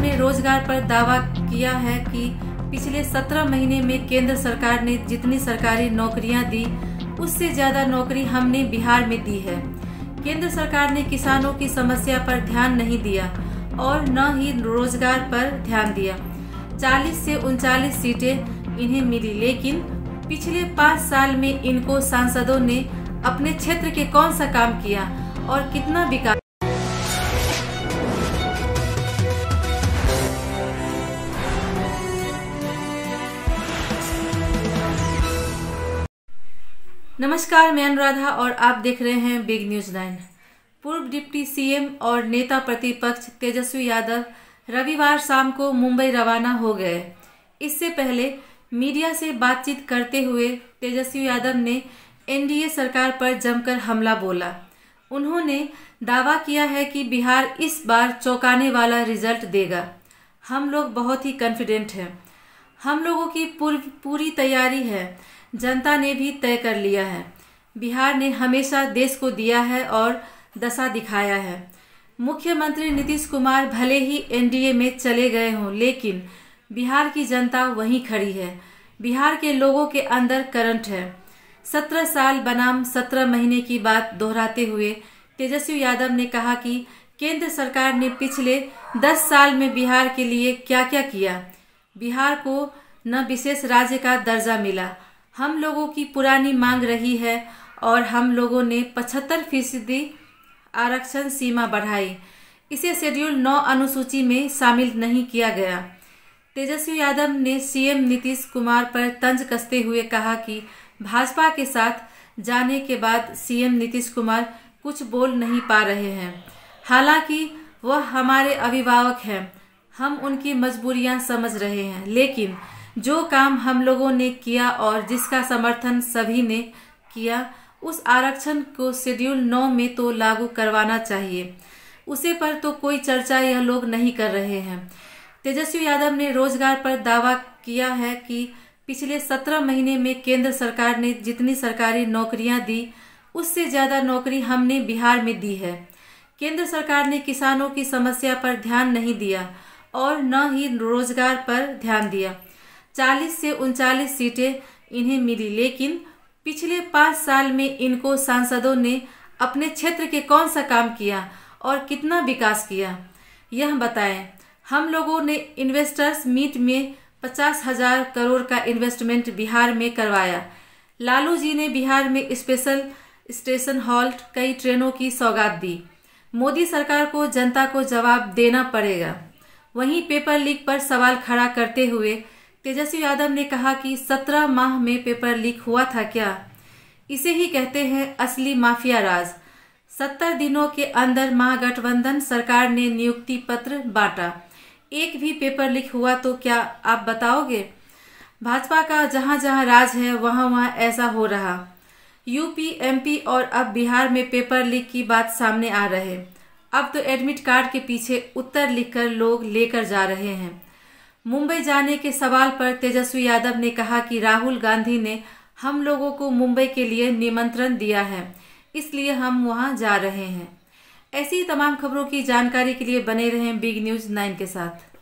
ने रोजगार पर दावा किया है कि पिछले 17 महीने में केंद्र सरकार ने जितनी सरकारी नौकरियां दी उससे ज्यादा नौकरी हमने बिहार में दी है केंद्र सरकार ने किसानों की समस्या पर ध्यान नहीं दिया और न ही रोजगार पर ध्यान दिया 40 से उनचालीस सीटें इन्हें मिली लेकिन पिछले पाँच साल में इनको सांसदों ने अपने क्षेत्र के कौन सा काम किया और कितना विकास नमस्कार मैं अनुराधा और आप देख रहे हैं बिग न्यूज नाइन पूर्व डिप्टी सीएम और नेता प्रतिपक्ष तेजस्वी यादव रविवार शाम को मुंबई रवाना हो गए इससे पहले मीडिया से बातचीत करते हुए तेजस्वी यादव ने एनडीए सरकार पर जमकर हमला बोला उन्होंने दावा किया है कि बिहार इस बार चौंकाने वाला रिजल्ट देगा हम लोग बहुत ही कॉन्फिडेंट हैं हम लोगों की पूरी तैयारी है जनता ने भी तय कर लिया है बिहार ने हमेशा देश को दिया है और दशा दिखाया है मुख्यमंत्री नीतीश कुमार भले ही एनडीए में चले गए हों लेकिन बिहार की जनता वहीं खड़ी है बिहार के लोगों के अंदर करंट है सत्रह साल बनाम सत्रह महीने की बात दोहराते हुए तेजस्वी यादव ने कहा कि केंद्र सरकार ने पिछले दस साल में बिहार के लिए क्या क्या किया बिहार को न विशेष राज्य का दर्जा मिला हम लोगों की पुरानी मांग रही है और हम लोगों ने पचहत्तर फीसदी आरक्षण सीमा बढ़ाई इसे शेड्यूल नौ अनुसूची में शामिल नहीं किया गया तेजस्वी यादव ने सीएम नीतीश कुमार पर तंज कसते हुए कहा कि भाजपा के साथ जाने के बाद सीएम नीतीश कुमार कुछ बोल नहीं पा रहे हैं हालांकि वह हमारे अभिभावक हैं हम उनकी मजबूरियां समझ रहे हैं लेकिन जो काम हम लोगों ने किया और जिसका समर्थन सभी ने किया उस आरक्षण को शेड्यूल नौ में तो लागू करवाना चाहिए उसे पर तो कोई चर्चा यह लोग नहीं कर रहे हैं तेजस्वी यादव ने रोजगार पर दावा किया है कि पिछले सत्रह महीने में केंद्र सरकार ने जितनी सरकारी नौकरियां दी उससे ज़्यादा नौकरी हमने बिहार में दी है केंद्र सरकार ने किसानों की समस्या पर ध्यान नहीं दिया और न ही रोजगार पर ध्यान दिया 40 से उनचालीस सीटें इन्हें मिली लेकिन पिछले पाँच साल में इनको सांसदों ने अपने क्षेत्र के कौन सा काम किया और कितना विकास किया यह बताएं हम लोगों ने इन्वेस्टर्स मीट में पचास हजार करोड़ का इन्वेस्टमेंट बिहार में करवाया लालू जी ने बिहार में स्पेशल स्टेशन हॉल्ट कई ट्रेनों की सौगात दी मोदी सरकार को जनता को जवाब देना पड़ेगा वहीं पेपर लीक पर सवाल खड़ा करते हुए तेजस्वी यादव ने कहा कि सत्रह माह में पेपर लीक हुआ था क्या इसे ही कहते हैं असली माफिया राज सत्तर दिनों के अंदर महागठबंधन सरकार ने नियुक्ति पत्र बांटा एक भी पेपर लीक हुआ तो क्या आप बताओगे भाजपा का जहाँ जहाँ राज है वहाँ वहाँ ऐसा हो रहा यूपी एमपी और अब बिहार में पेपर लीक की बात सामने आ रहे अब तो एडमिट कार्ड के पीछे उत्तर लिखकर लोग लेकर जा रहे हैं मुंबई जाने के सवाल पर तेजस्वी यादव ने कहा कि राहुल गांधी ने हम लोगों को मुंबई के लिए निमंत्रण दिया है इसलिए हम वहां जा रहे हैं ऐसी तमाम खबरों की जानकारी के लिए बने रहें बिग न्यूज़ नाइन के साथ